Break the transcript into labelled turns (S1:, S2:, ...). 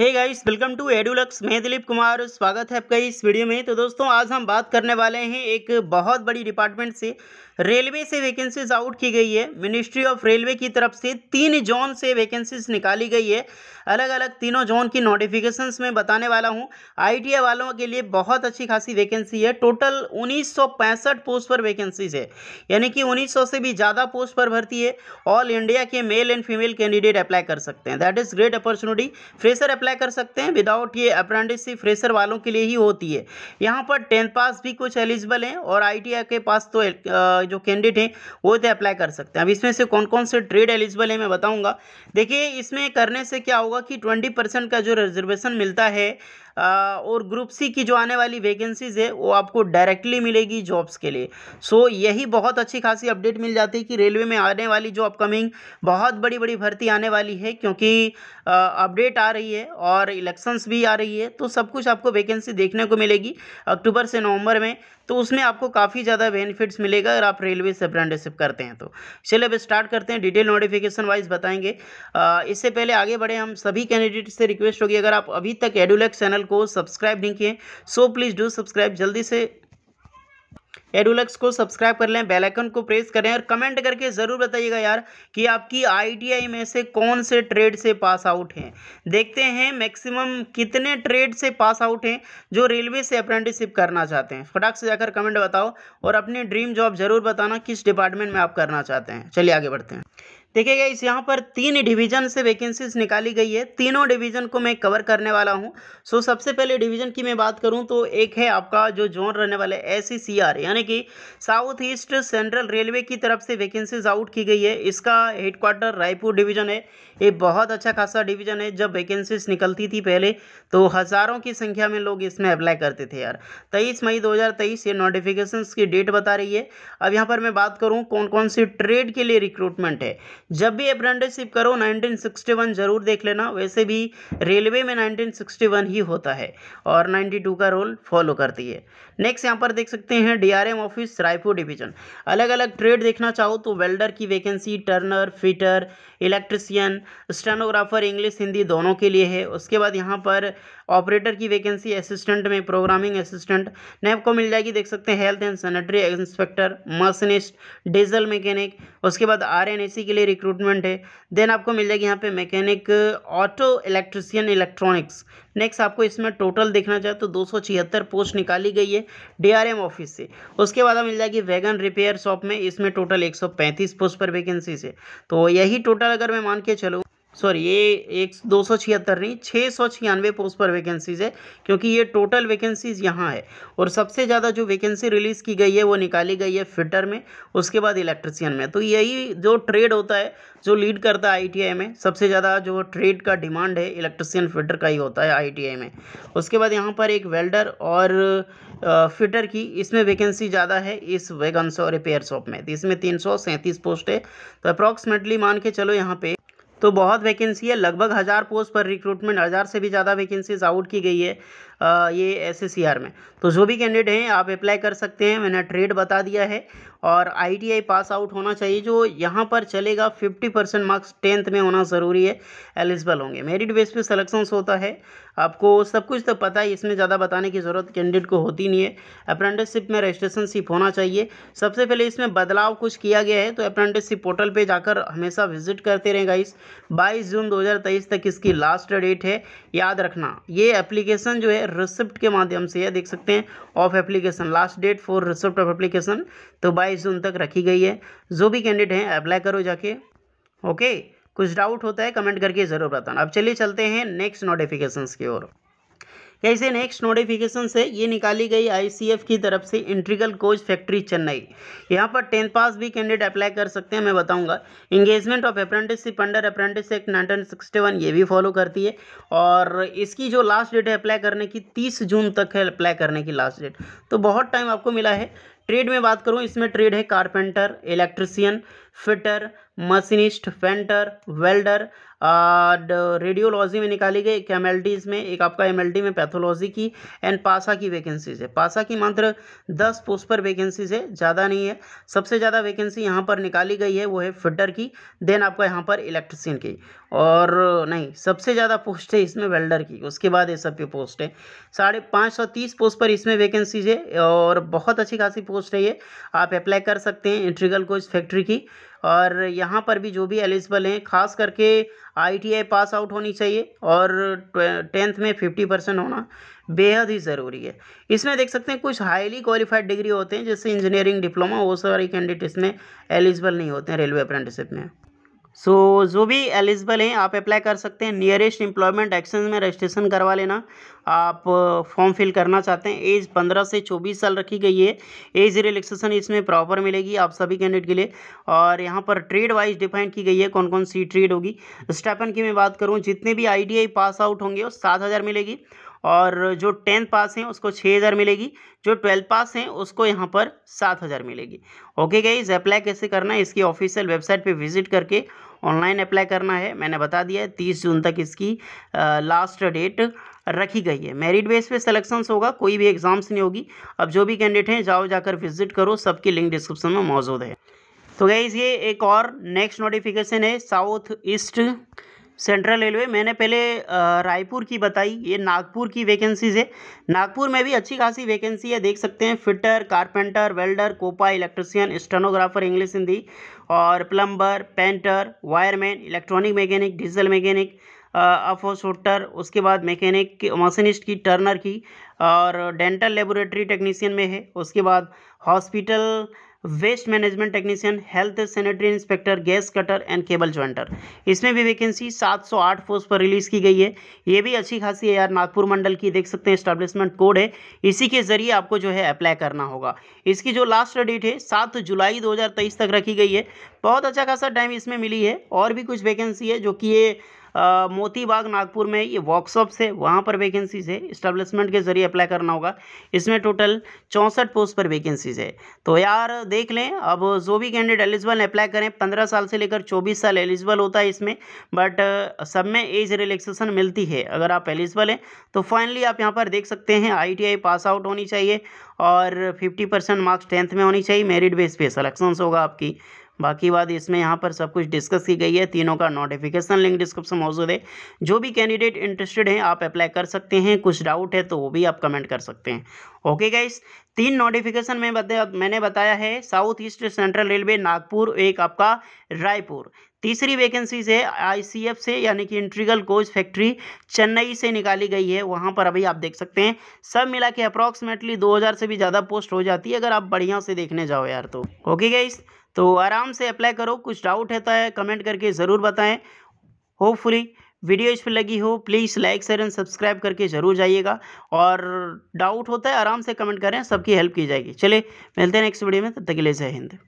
S1: hey guys welcome to Edulux मैं दिलीप कुमार स्वागत है आपका इस वीडियो में तो दोस्तों आज हम बात करने वाले हैं एक बहुत बड़ी डिपार्टमेंट से रेलवे से वैकेंसीज आउट की गई है मिनिस्ट्री ऑफ रेलवे की तरफ से तीन जोन से वैकेंसीज निकाली गई है अलग अलग तीनों जोन की नोटिफिकेशंस में बताने वाला हूँ आई वालों के लिए बहुत अच्छी खासी वैकेंसी है टोटल 1965 पोस्ट पर वैकेंसीज है यानी कि 1900 से भी ज़्यादा पोस्ट पर भर्ती है ऑल इंडिया के male and female candidate apply कर सकते हैं that is great opportunity fresher apply कर सकते हैं विदाउट ये अप्रेंटिसशिप फ्रेशर वालों के लिए ही होती है यहाँ पर टेंथ पास भी कुछ एलिजिबल हैं और आई के पास तो जो कैंडिडेट हैं वो तो अप्लाई कर सकते हैं अब इसमें से कौन कौन से ट्रेड एलिजिबल है मैं बताऊँगा देखिए इसमें करने से क्या होगा कि ट्वेंटी परसेंट का जो रिजर्वेशन मिलता है और ग्रुप सी की जो आने वाली वैकेंसीज है वो आपको डायरेक्टली मिलेगी जॉब्स के लिए सो so, यही बहुत अच्छी खासी अपडेट मिल जाती है कि रेलवे में आने वाली जो अपकमिंग बहुत बड़ी बड़ी भर्ती आने वाली है क्योंकि अपडेट आ रही है और इलेक्शंस भी आ रही है तो सब कुछ आपको वैकेंसी देखने को मिलेगी अक्टूबर से नवंबर में तो उसमें आपको काफ़ी ज़्यादा बेनिफिट्स मिलेगा अगर आप रेलवे से अप्रेंटिसशिप करते हैं तो चलिए अब स्टार्ट करते हैं डिटेल नोटिफिकेशन वाइज बताएंगे इससे पहले आगे बढ़े हम सभी कैंडिडेट से रिक्वेस्ट होगी अगर आप अभी तक एडुलेक्स चैनल को सब्सक्राइब नहीं किए सो प्लीज़ डू सब्सक्राइब जल्दी से एडुलक्स को सब्सक्राइब कर लें बेल आइकन को प्रेस करें और कमेंट करके ज़रूर बताइएगा यार कि आपकी आईटीआई में से कौन से ट्रेड से पास आउट हैं देखते हैं मैक्सिमम कितने ट्रेड से पास आउट हैं जो रेलवे से अप्रेंटिसिप करना चाहते हैं फटाक से जाकर कमेंट बताओ और अपनी ड्रीम जॉब ज़रूर बताना किस डिपार्टमेंट में आप करना चाहते हैं चलिए आगे बढ़ते हैं देखिएगा इस यहाँ पर तीन डिवीजन से वैकेंसीज निकाली गई है तीनों डिवीजन को मैं कवर करने वाला हूँ सो सबसे पहले डिवीजन की मैं बात करूँ तो एक है आपका जो जोन रहने वाला है सी e यानी कि साउथ ईस्ट सेंट्रल रेलवे की तरफ से वैकेंसीज आउट की गई है इसका हेडक्वार्टर रायपुर डिवीजन है ये बहुत अच्छा खासा डिवीजन है जब वैकेंसीज निकलती थी पहले तो हज़ारों की संख्या में लोग इसमें अप्लाई करते थे यार तेईस मई दो ये नोटिफिकेशन की डेट बता रही है अब यहाँ पर मैं बात करूँ कौन कौन सी ट्रेड के लिए रिक्रूटमेंट है जब भी अप्रेंटिसशिप करो 1961 ज़रूर देख लेना वैसे भी रेलवे में 1961 ही होता है और 92 का रोल फॉलो करती है नेक्स्ट यहाँ पर देख सकते हैं डीआरएम ऑफिस रायपुर डिवीजन अलग अलग ट्रेड देखना चाहो तो वेल्डर की vacancy turner fitter electrician stenographer English Hindi दोनों के लिए है उसके बाद यहाँ पर ऑपरेटर की वैकेंसी असिस्टेंट में प्रोग्रामिंग असिस्टेंट नैप को मिल जाएगी देख सकते हैं health and sanitary inspector machinist diesel mechanic उसके बाद आर के लिए रिक्रूटमेंट है देन आपको मिल जाएगी यहाँ पे mechanic auto electrician electronics next आपको इसमें टोटल देखना चाहे तो दो पोस्ट निकाली गई है डीआरएम ऑफिस से उसके बाद मिल जाएगी वैगन रिपेयर शॉप में इसमें टोटल एक पोस्ट पर वैकेंसी से तो यही टोटल अगर मैं मान के चलूँ सॉरी ये एक दो सौ छिहत्तर नहीं छः सौ छियानवे पोस्ट पर वैकेंसीज़ है क्योंकि ये टोटल वैकेंसीज़ यहाँ है और सबसे ज़्यादा जो वैकेंसी रिलीज़ की गई है वो निकाली गई है फिटर में उसके बाद इलेक्ट्रिसियन में तो यही जो ट्रेड होता है जो लीड करता है आई में सबसे ज़्यादा जो ट्रेड का डिमांड है इलेक्ट्रिसियन फिटर का ही होता है आई में उसके बाद यहाँ पर एक वेल्डर और फिटर की इसमें वैकेंसी ज़्यादा है इस और रिपेयर शॉप में तो इसमें तीन पोस्ट है तो अप्रॉक्सीमेटली मान के चलो यहाँ पर तो बहुत वैकेंसी है लगभग हज़ार पोस्ट पर रिक्रूटमेंट हज़ार से भी ज़्यादा वैकेंसीज आउट की गई है ये एस में तो जो भी कैंडिडेट हैं आप अप्लाई कर सकते हैं मैंने ट्रेड बता दिया है और आईटीआई पास आउट होना चाहिए जो यहाँ पर चलेगा 50 परसेंट मार्क्स टेंथ में होना ज़रूरी है एलिजिबल होंगे मेरिट बेस पे सिलेक्शंस होता है आपको सब कुछ तो पता है इसमें ज़्यादा बताने की ज़रूरत कैंडिडेट को होती नहीं है अप्रेंटिसशिप में रजिस्ट्रेशन सिप होना चाहिए सबसे पहले इसमें बदलाव कुछ किया गया है तो अप्रेंटिसशिप पोर्टल पर जाकर हमेशा विजिट करते रहेगा इस बाईस जून दो तक इसकी लास्ट डेट है याद रखना ये एप्लीकेशन जो है रिसिप्ट के माध्यम से है देख सकते हैं of application last date for receipt of application तो बाईस जून तक रखी गई है जो भी कैंडिडेट हैं अप्लाई करो जाके ओके कुछ डाउट होता है कमेंट करके ज़रूर बताना अब चलिए चलते हैं नेक्स्ट नोटिफिकेशन की ओर कैसे नेक्स्ट नोटिफिकेशन से ये निकाली गई आईसीएफ की तरफ से इंट्रिकल कोच फैक्ट्री चेन्नई यहाँ पर टेंथ पास भी कैंडिडेट अप्लाई कर सकते हैं मैं बताऊँगा engagement of apprenticeship under apprentice act nineteen sixty one ये भी फॉलो करती है और इसकी जो लास्ट डेट है अप्लाई करने की तीस जून तक है अप्लाई करने की लास्ट डेट तो बहुत टाइम आपको मिला है ट्रेड में बात करूँ इसमें ट्रेड है carpenter electrician fitter machinist painter welder radiology में निकाली गई एक एम में एक आपका एम में पैथोलॉजी की एंड पासा की वैकेंसीज है पासा की मात्र दस पोस्ट पर वैकेंसीज है ज़्यादा नहीं है सबसे ज़्यादा वैकेंसी यहाँ पर निकाली गई है वो है फिटर की देन आपका यहाँ पर इलेक्ट्रिसियन की और नहीं सबसे ज़्यादा पोस्ट है इसमें वेल्डर की उसके बाद ये सब भी पोस्ट है साढ़े पाँच सौ तीस पोस्ट पर इसमें वैकेंसीज है और बहुत अच्छी खासी पोस्ट है ये आप अप्लाई कर सकते हैं इंट्रीगल कोच फैक्ट्री की और यहाँ पर भी जो भी एलिजिबल हैं खास करके आई पास आउट होनी चाहिए और टेंथ में फिफ्टी परसेंट होना बेहद ही ज़रूरी है इसमें देख सकते हैं कुछ हाईली क्वालिफाइड डिग्री होते हैं जैसे इंजीनियरिंग डिप्लोमा वो सारे कैंडिडेट इसमें एलिजिबल नहीं होते हैं रेलवे अप्रेंटिसिप में सो so, जो भी एलिजिबल हैं आप अप्लाई कर सकते हैं नियरेस्ट एम्प्लॉयमेंट एक्सचेंज में रजिस्ट्रेशन करवा लेना आप फॉर्म फिल करना चाहते हैं एज 15 से 24 साल रखी गई है एज रिलैक्सेशन इसमें प्रॉपर मिलेगी आप सभी कैंडिडेट के लिए और यहाँ पर ट्रेड वाइज डिफाइन की गई है कौन कौन सी ट्रेड होगी स्टेपन की मैं बात करूँ जितने भी आई पास आउट होंगे वो सात मिलेगी और जो टेंथ पास हैं उसको छः हज़ार मिलेगी जो ट्वेल्थ पास हैं उसको यहाँ पर सात हज़ार मिलेगी ओके गाइज अप्लाई कैसे करना है इसकी ऑफिशियल वेबसाइट पे विजिट करके ऑनलाइन अप्लाई करना है मैंने बता दिया है तीस जून तक इसकी आ, लास्ट डेट रखी गई है मेरिट बेस पे सिलेक्शंस होगा कोई भी एग्ज़ाम्स नहीं होगी अब जो भी कैंडिडेट हैं जाओ जाकर विजिट करो सबकी लिंक डिस्क्रिप्शन में मौजूद है तो गैज़ ये एक और नेक्स्ट नोटिफिकेशन है साउथ ईस्ट सेंट्रल रेलवे मैंने पहले रायपुर की बताई ये नागपुर की वैकेंसीज़ है नागपुर में भी अच्छी खासी वैकेंसी है देख सकते हैं fitter carpenter welder COPA electrician stenographer English Hindi और plumber painter wireman electronic mechanic diesel mechanic अफोसोटर उसके बाद मैकेनिक मशीनिस्ट की टर्नर की और डेंटल लेबोरेटरी टेक्नीशियन में है उसके बाद hospital waste management technician health sanitary inspector gas cutter and cable jointer इसमें भी वैकेंसी 708 पोस्ट पर रिलीज़ की गई है ये भी अच्छी खासी है यार नागपुर मंडल की देख सकते हैं स्टैब्लिशमेंट कोड है इसी के ज़रिए आपको जो है अप्लाई करना होगा इसकी जो लास्ट डेट है सात जुलाई दो तक रखी गई है बहुत अच्छा खासा टाइम इसमें मिली है और भी कुछ वैकेंसी है जो कि ये मोती बाग नागपुर में ये वर्कशॉप्स है वहाँ पर वैकेंसीज है इस्टेब्लिशमेंट के जरिए अप्लाई करना होगा इसमें टोटल चौंसठ पोस्ट पर वैकेंसीज है तो यार देख लें अब जो भी कैंडिडेट एलिजिबल अप्लाई करें पंद्रह साल से लेकर चौबीस साल एलिजिबल होता है इसमें बट सब में एज रिलैक्सेशन मिलती है अगर आप एलिजिबल हैं तो फाइनली आप यहाँ पर देख सकते हैं आई पास आउट होनी चाहिए और फिफ्टी परसेंट मार्क्स टेंथ में होनी चाहिए मेरिट बेस पे सलेक्शंस होगा आपकी बाकी बात इसमें यहाँ पर सब कुछ डिस्कस की गई है तीनों का नोटिफिकेशन लिंक डिस्क्रिप्शन मौजूद है जो भी कैंडिडेट इंटरेस्टेड हैं आप अप्लाई कर सकते हैं कुछ डाउट है तो वो भी आप कमेंट कर सकते हैं ओके गाइस तीन नोटिफिकेशन में बता, मैंने बताया है South East Central Railway Nagpur एक आपका रायपुर तीसरी वैकेंसीज है आईसीएफ से यानी कि इंट्रीगल कोच फैक्ट्री चेन्नई से निकाली गई है वहाँ पर अभी आप देख सकते हैं सब मिला के अप्रॉक्सीमेटली 2000 से भी ज़्यादा पोस्ट हो जाती है अगर आप बढ़िया से देखने जाओ यार तो ओके okay गाइस तो आराम से अप्लाई करो कुछ डाउट रहता है कमेंट करके ज़रूर बताएं होपफुली वीडियो इस पर लगी हो please like share and subscribe करके ज़रूर जाइएगा और डाउट होता है आराम से कमेंट करें सबकी हेल्प की जाएगी चलिए मिलते हैं नेक्स्ट वीडियो में तब तक के लिए जय हिंद